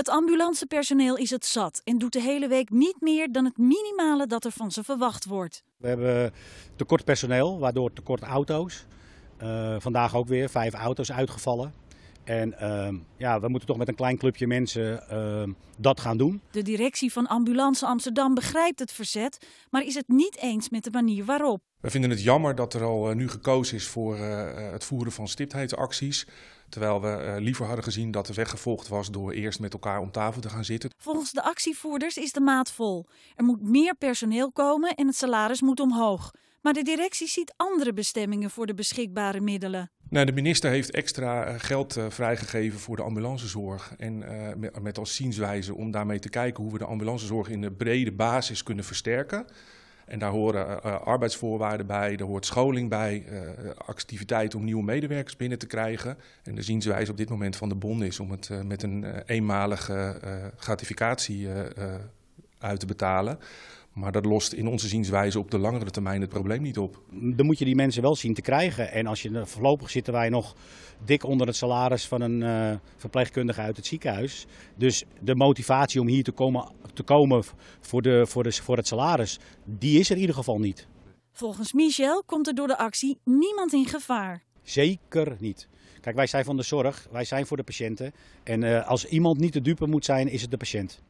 Het ambulancepersoneel is het zat en doet de hele week niet meer dan het minimale dat er van ze verwacht wordt. We hebben tekort personeel, waardoor tekort auto's. Eh, vandaag ook weer vijf auto's uitgevallen. En ehm, ja, we moeten toch met een klein clubje mensen ehm, dat gaan doen. De directie van Ambulance Amsterdam begrijpt het verzet, maar is het niet eens met de manier waarop. We vinden het jammer dat er al eh, nu gekozen is voor eh, eh, het voeren van stiptheidsacties. Terwijl we liever hadden gezien dat de weg gevolgd was door eerst met elkaar om tafel te gaan zitten. Volgens de actievoerders is de maat vol. Er moet meer personeel komen en het salaris moet omhoog. Maar de directie ziet andere bestemmingen voor de beschikbare middelen. Nou, de minister heeft extra eh, geld eh, vrijgegeven voor de ambulancezorg. En eh, met, als zienswijze om daarmee te kijken hoe we de ambulancezorg in de brede basis kunnen versterken. En daar horen arbeidsvoorwaarden bij, daar hoort scholing bij, activiteit om nieuwe medewerkers binnen te krijgen. En de zienswijze op dit moment van de bond is om het met een eenmalige gratificatie uit te betalen. Maar dat lost in onze zienswijze op de langere termijn het probleem niet op. Dan moet je die mensen wel zien te krijgen. En als je, eh, voorlopig zitten wij nog dik onder het salaris van een eh, verpleegkundige uit het ziekenhuis. Dus de motivatie om hier te komen, te komen voor, de, voor, de, voor het salaris, die is er in ieder geval niet. Volgens Michel komt er door de actie niemand in gevaar. Zeker niet. Kijk, wij zijn van de zorg, wij zijn voor de patiënten. En eh, als iemand niet de dupe moet zijn, is het de patiënt.